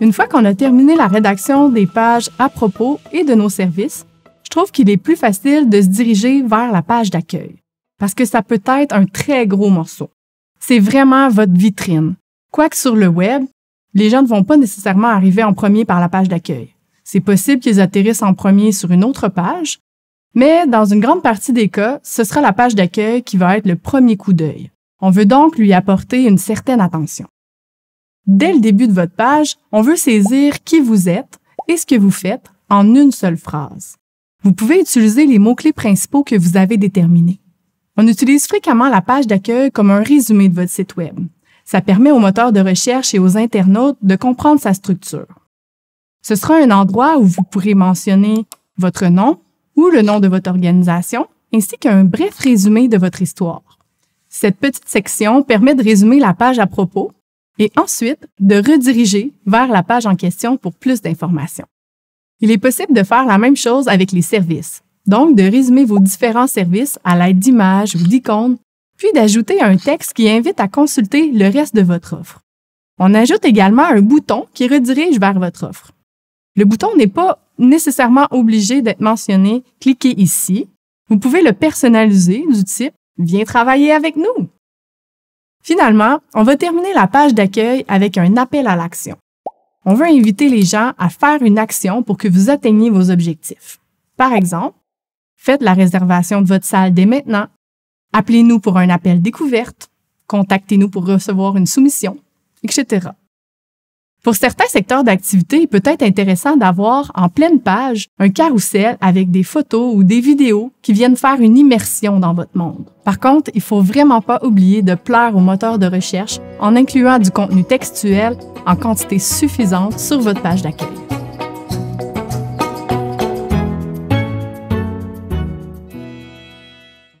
Une fois qu'on a terminé la rédaction des pages à propos et de nos services, je trouve qu'il est plus facile de se diriger vers la page d'accueil, parce que ça peut être un très gros morceau. C'est vraiment votre vitrine. Quoique sur le web, les gens ne vont pas nécessairement arriver en premier par la page d'accueil. C'est possible qu'ils atterrissent en premier sur une autre page, mais dans une grande partie des cas, ce sera la page d'accueil qui va être le premier coup d'œil. On veut donc lui apporter une certaine attention. Dès le début de votre page, on veut saisir qui vous êtes et ce que vous faites en une seule phrase. Vous pouvez utiliser les mots-clés principaux que vous avez déterminés. On utilise fréquemment la page d'accueil comme un résumé de votre site Web. Ça permet aux moteurs de recherche et aux internautes de comprendre sa structure. Ce sera un endroit où vous pourrez mentionner votre nom ou le nom de votre organisation, ainsi qu'un bref résumé de votre histoire. Cette petite section permet de résumer la page à propos et ensuite de rediriger vers la page en question pour plus d'informations. Il est possible de faire la même chose avec les services, donc de résumer vos différents services à l'aide d'images ou d'icônes, puis d'ajouter un texte qui invite à consulter le reste de votre offre. On ajoute également un bouton qui redirige vers votre offre. Le bouton n'est pas nécessairement obligé d'être mentionné Cliquez ici. Vous pouvez le personnaliser du type Viens travailler avec nous. Finalement, on va terminer la page d'accueil avec un appel à l'action. On veut inviter les gens à faire une action pour que vous atteigniez vos objectifs. Par exemple, faites la réservation de votre salle dès maintenant, appelez-nous pour un appel découverte, contactez-nous pour recevoir une soumission, etc. Pour certains secteurs d'activité, il peut être intéressant d'avoir en pleine page un carrousel avec des photos ou des vidéos qui viennent faire une immersion dans votre monde. Par contre, il faut vraiment pas oublier de plaire au moteur de recherche en incluant du contenu textuel en quantité suffisante sur votre page d'accueil.